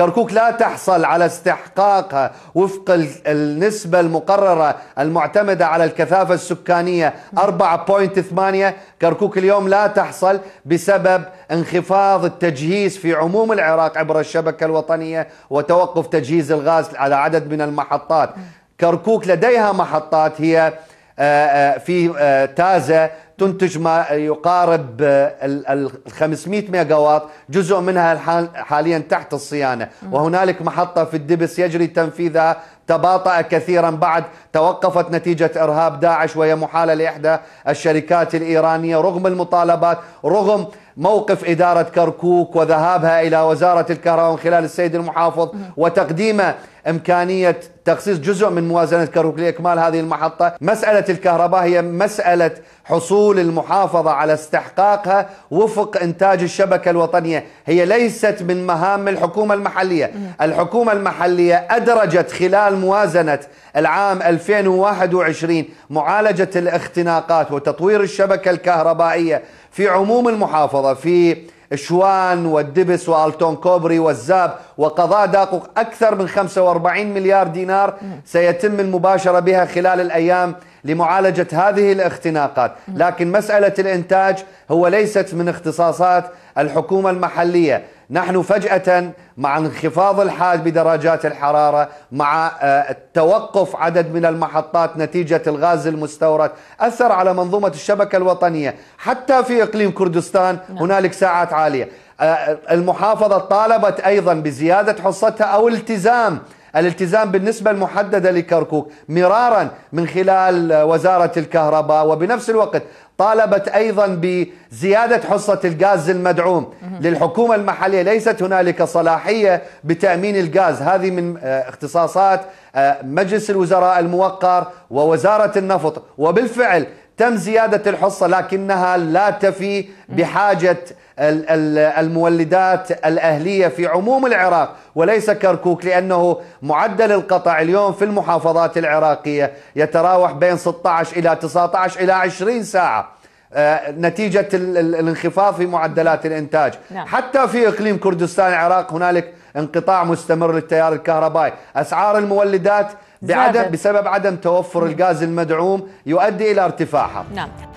كركوك لا تحصل على استحقاقها وفق النسبة المقررة المعتمدة على الكثافة السكانية 4.8 كركوك اليوم لا تحصل بسبب انخفاض التجهيز في عموم العراق عبر الشبكة الوطنية وتوقف تجهيز الغاز على عدد من المحطات كركوك لديها محطات هي آه، آه، في آه، تازة تنتج ما يقارب ال 500 ميجا وات جزء منها حاليا تحت الصيانة وهنالك محطة في الدبس يجري تنفيذها تباطأ كثيرا بعد توقفت نتيجة إرهاب داعش وهي محالة لإحدى الشركات الإيرانية رغم المطالبات رغم موقف إدارة كركوك وذهابها إلى وزارة الكهرباء من خلال السيد المحافظ وتقديمه إمكانية تخصيص جزء من موازنة كاروك لإكمال هذه المحطة مسألة الكهرباء هي مسألة حصول المحافظة على استحقاقها وفق إنتاج الشبكة الوطنية هي ليست من مهام الحكومة المحلية الحكومة المحلية أدرجت خلال موازنة العام 2021 معالجة الاختناقات وتطوير الشبكة الكهربائية في عموم المحافظة في شوان والدبس والتون كوبري والزاب وقضاء داقق أكثر من 45 مليار دينار سيتم المباشرة بها خلال الأيام لمعالجة هذه الاختناقات لكن مسألة الإنتاج هو ليست من اختصاصات الحكومة المحلية نحن فجأة مع انخفاض الحاد بدرجات الحرارة مع آه، توقف عدد من المحطات نتيجة الغاز المستورد أثر على منظومة الشبكة الوطنية حتى في إقليم كردستان نعم. هنالك ساعات عالية آه، المحافظة طالبت أيضا بزيادة حصتها أو التزام الالتزام بالنسبة المحددة لكركوك مرارا من خلال آه، وزارة الكهرباء وبنفس الوقت طالبت أيضا بزيادة حصة الغاز المدعوم للحكومة المحلية ليست هنالك صلاحية بتأمين الغاز هذه من آه، اختصاصات آه، مجلس الوزراء الموقر ووزارة النفط وبالفعل تم زيادة الحصة لكنها لا تفي بحاجة المولدات الأهلية في عموم العراق وليس كركوك لأنه معدل القطع اليوم في المحافظات العراقية يتراوح بين 16 إلى 19 إلى 20 ساعة آه، نتيجة الانخفاض في معدلات الإنتاج نعم. حتى في إقليم كردستان العراق هنالك انقطاع مستمر للتيار الكهربائي أسعار المولدات بعدم بسبب عدم توفر الغاز المدعوم يؤدي إلى ارتفاعها نعم